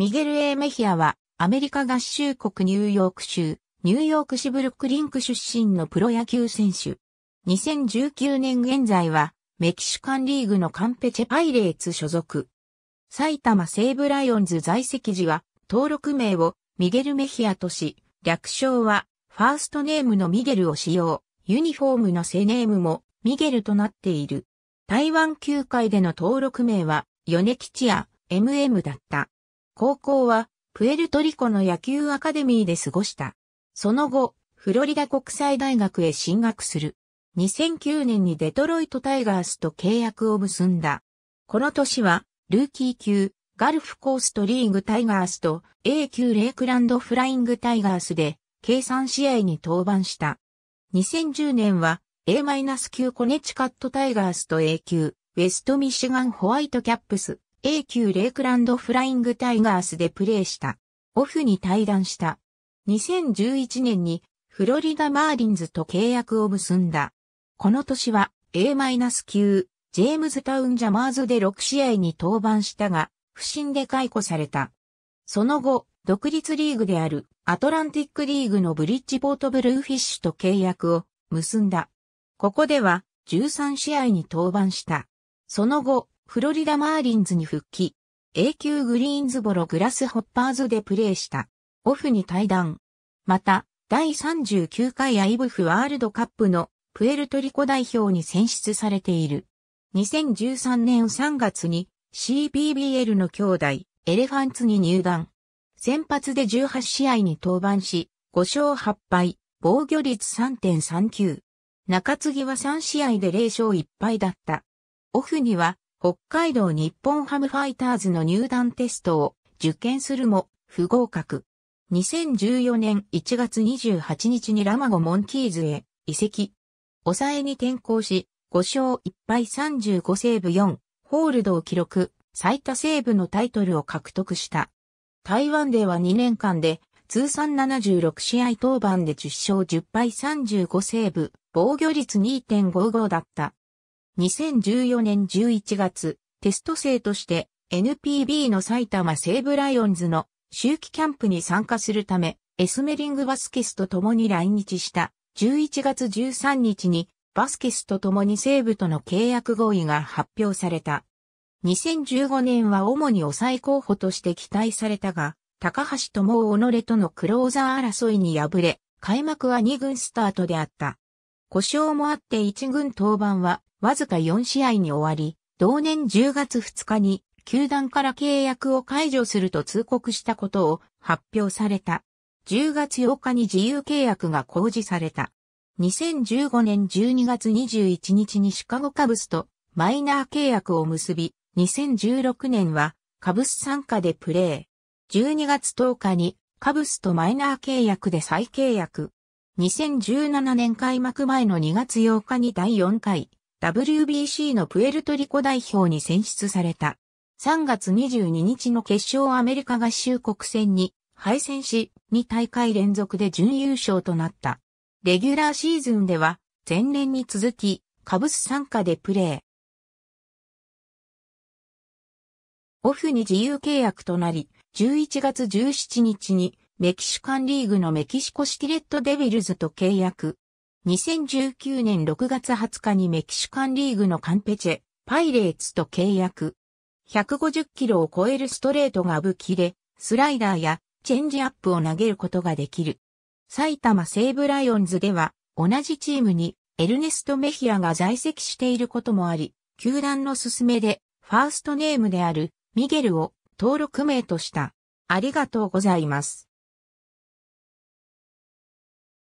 ミゲル・エー・メヒアは、アメリカ合衆国ニューヨーク州、ニューヨーク市ブルックリンク出身のプロ野球選手。2019年現在は、メキシカンリーグのカンペチェパイレーツ所属。埼玉西武ライオンズ在籍時は、登録名をミゲル・メヒアとし、略称は、ファーストネームのミゲルを使用、ユニフォームのセネームもミゲルとなっている。台湾球界での登録名は、ヨネキチア、MM だった。高校は、プエルトリコの野球アカデミーで過ごした。その後、フロリダ国際大学へ進学する。2009年にデトロイトタイガースと契約を結んだ。この年は、ルーキー級、ガルフコーストリーグタイガースと A 級レイクランドフライングタイガースで、計算試合に登板した。2010年は A-9 コネチカットタイガースと A 級ウェストミシガンホワイトキャップス A 級レイクランドフライングタイガースでプレーした。オフに退団した。2011年にフロリダマーリンズと契約を結んだ。この年は A- 9ジェームズタウンジャマーズで6試合に登板したが、不審で解雇された。その後、独立リーグであるアトランティックリーグのブリッジポートブルーフィッシュと契約を結んだ。ここでは13試合に登板した。その後、フロリダマーリンズに復帰、永久グリーンズボログラスホッパーズでプレーした、オフに対談。また、第39回アイブフワールドカップのプエルトリコ代表に選出されている。2013年3月に CBBL の兄弟、エレファンツに入団。先発で18試合に登板し、5勝8敗、防御率3.39。中継ぎは3試合で0勝1敗だった。オフには北海道日本ハムファイターズの入団テストを受験するも不合格。2014年1月28日にラマゴモンキーズへ移籍。抑えに転向し、5勝1敗35セーブ4、ホールドを記録、最多セーブのタイトルを獲得した。台湾では2年間で通算76試合登板で10勝10敗35セーブ、防御率2.55だった。2014年11月、テスト生として NPB の埼玉西武ライオンズの周期キャンプに参加するため、エスメリング・バスケスと共に来日した11月13日にバスケスと共に西武との契約合意が発表された。2015年は主に抑え候補として期待されたが、高橋智夫己とのクローザー争いに敗れ、開幕は2軍スタートであった。故障もあって1軍登板はわずか4試合に終わり、同年10月2日に球団から契約を解除すると通告したことを発表された。10月8日に自由契約が公示された。2015年12月21日にシカゴカブスとマイナー契約を結び、2016年はカブス参加でプレー。12月10日にカブスとマイナー契約で再契約。2017年開幕前の2月8日に第4回 WBC のプエルトリコ代表に選出された。3月22日の決勝アメリカ合衆国戦に敗戦し、2大会連続で準優勝となった。レギュラーシーズンでは、前年に続き、カブス参加でプレー。オフに自由契約となり、11月17日にメキシカンリーグのメキシコシティレットデビルズと契約。2019年6月20日にメキシカンリーグのカンペチェ、パイレーツと契約。150キロを超えるストレートが武器で、スライダーやチェンジアップを投げることができる。埼玉西武ライオンズでは、同じチームにエルネスト・メヒアが在籍していることもあり、球団の勧めで、ファーストネームであるミゲルを登録名とした。ありがとうございます。